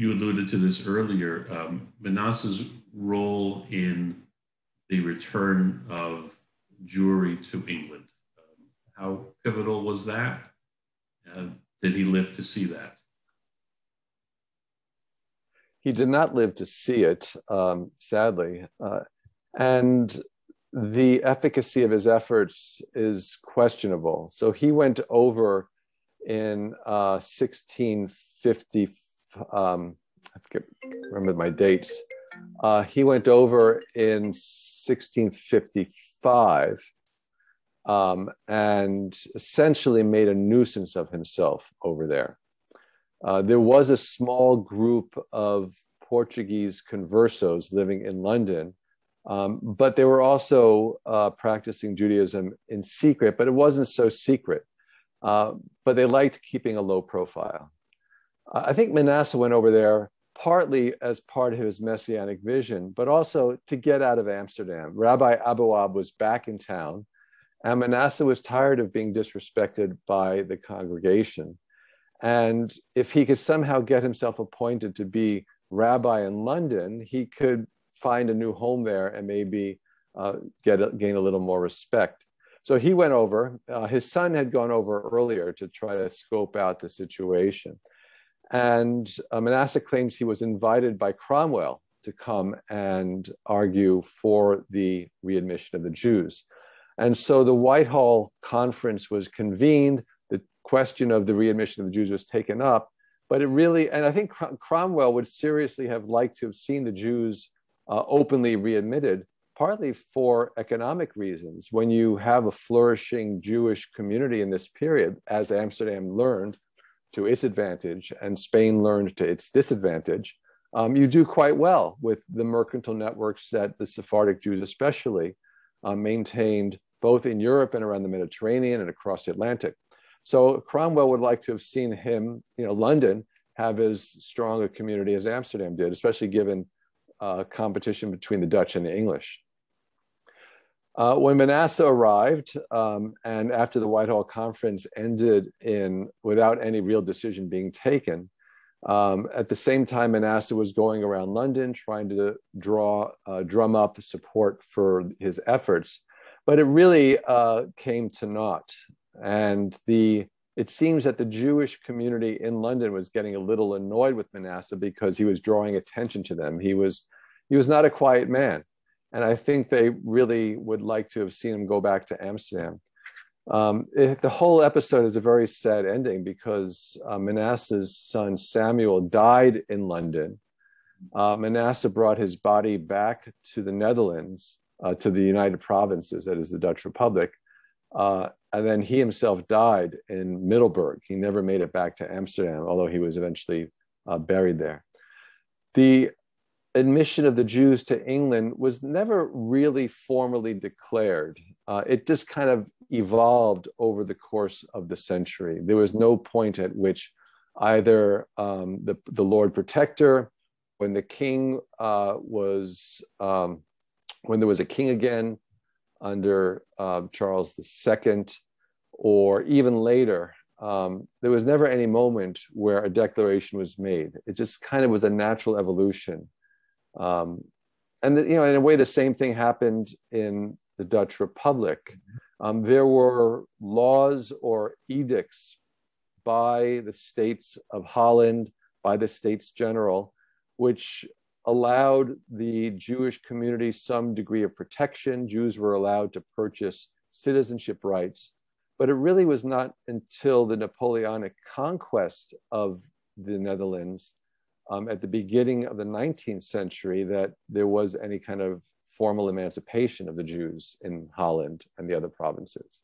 you alluded to this earlier, um, Manasseh's role in the return of Jewry to England. Um, how pivotal was that? Uh, did he live to see that? He did not live to see it, um, sadly. Uh, and the efficacy of his efforts is questionable. So he went over in uh, 1654 um, I forget, remember my dates. Uh, he went over in 1655 um, and essentially made a nuisance of himself over there. Uh, there was a small group of Portuguese conversos living in London, um, but they were also uh, practicing Judaism in secret, but it wasn't so secret. Uh, but they liked keeping a low profile. I think Manasseh went over there partly as part of his messianic vision, but also to get out of Amsterdam. Rabbi Abouab was back in town, and Manasseh was tired of being disrespected by the congregation. And if he could somehow get himself appointed to be rabbi in London, he could find a new home there and maybe uh, get a, gain a little more respect. So he went over. Uh, his son had gone over earlier to try to scope out the situation. And Manasseh um, claims he was invited by Cromwell to come and argue for the readmission of the Jews. And so the Whitehall conference was convened. The question of the readmission of the Jews was taken up. But it really, and I think Cromwell would seriously have liked to have seen the Jews uh, openly readmitted, partly for economic reasons. When you have a flourishing Jewish community in this period, as Amsterdam learned to its advantage and Spain learned to its disadvantage, um, you do quite well with the mercantile networks that the Sephardic Jews, especially, uh, maintained both in Europe and around the Mediterranean and across the Atlantic. So Cromwell would like to have seen him, you know, London have as strong a community as Amsterdam did, especially given uh, competition between the Dutch and the English. Uh, when Manasseh arrived, um, and after the Whitehall Conference ended in without any real decision being taken, um, at the same time, Manasseh was going around London trying to draw uh, drum up support for his efforts, but it really uh, came to naught. And the it seems that the Jewish community in London was getting a little annoyed with Manasseh because he was drawing attention to them. He was he was not a quiet man and I think they really would like to have seen him go back to Amsterdam. Um, it, the whole episode is a very sad ending because uh, Manasseh's son Samuel died in London. Uh, Manasseh brought his body back to the Netherlands, uh, to the United Provinces, that is the Dutch Republic. Uh, and then he himself died in Middleburg. He never made it back to Amsterdam, although he was eventually uh, buried there. The admission of the Jews to England was never really formally declared. Uh, it just kind of evolved over the course of the century. There was no point at which either um, the, the Lord Protector, when the king uh, was, um, when there was a king again under uh, Charles II, or even later, um, there was never any moment where a declaration was made. It just kind of was a natural evolution um, and the, you know, in a way, the same thing happened in the Dutch Republic. Mm-hmm. Um, there were laws or edicts by the states of Holland, by the states general, which allowed the Jewish community some degree of protection. Jews were allowed to purchase citizenship rights. But it really was not until the Napoleonic conquest of the Netherlands um, at the beginning of the 19th century that there was any kind of formal emancipation of the Jews in Holland and the other provinces.